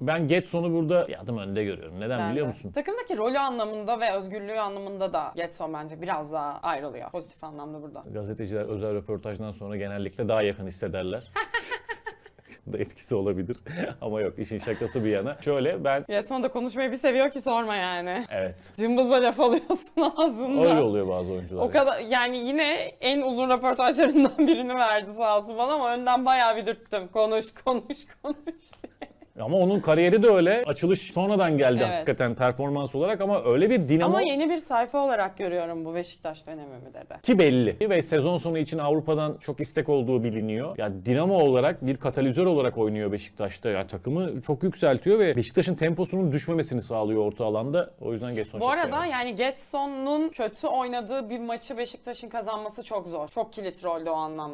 Ben Getson'u burada adım önde görüyorum. Neden ben biliyor de. musun? Takımdaki rolü anlamında ve özgürlüğü anlamında da Getson bence biraz daha ayrılıyor. Pozitif anlamda burada. Gazeteciler özel röportajdan sonra genellikle daha yakın hissederler. da etkisi olabilir. Ama yok işin şakası bir yana. Şöyle ben... Ya sonunda konuşmayı bir seviyor ki sorma yani. Evet. Cımbızla laf alıyorsun ağzında. Öyle oluyor bazı oyuncular. O kadar yani yine en uzun röportajlarından birini verdi sağ olsun bana ama önden bayağı bir dürttüm. Konuş konuş konuş diye. E ama onun kariyeri de öyle. Açılış sonradan geldi evet. hakikaten performans olarak ama öyle bir dinamo. Ama yeni bir sayfa olarak görüyorum bu Beşiktaş dönemimi dedi. Ki belli. Ve sezon sonu için Avrupa'dan çok istek olduğu biliniyor. Ya dinamo olarak bir katalizör olarak oynuyor Beşiktaş'ta. Yani takımı çok yükseltiyor ve Beşiktaş'ın temposunun düşmemesini sağlıyor orta alanda. O yüzden Getson Bu arada yani, yani Getson'un kötü oynadığı bir maçı Beşiktaş'ın kazanması çok zor. Çok kilit rolde o anlamda.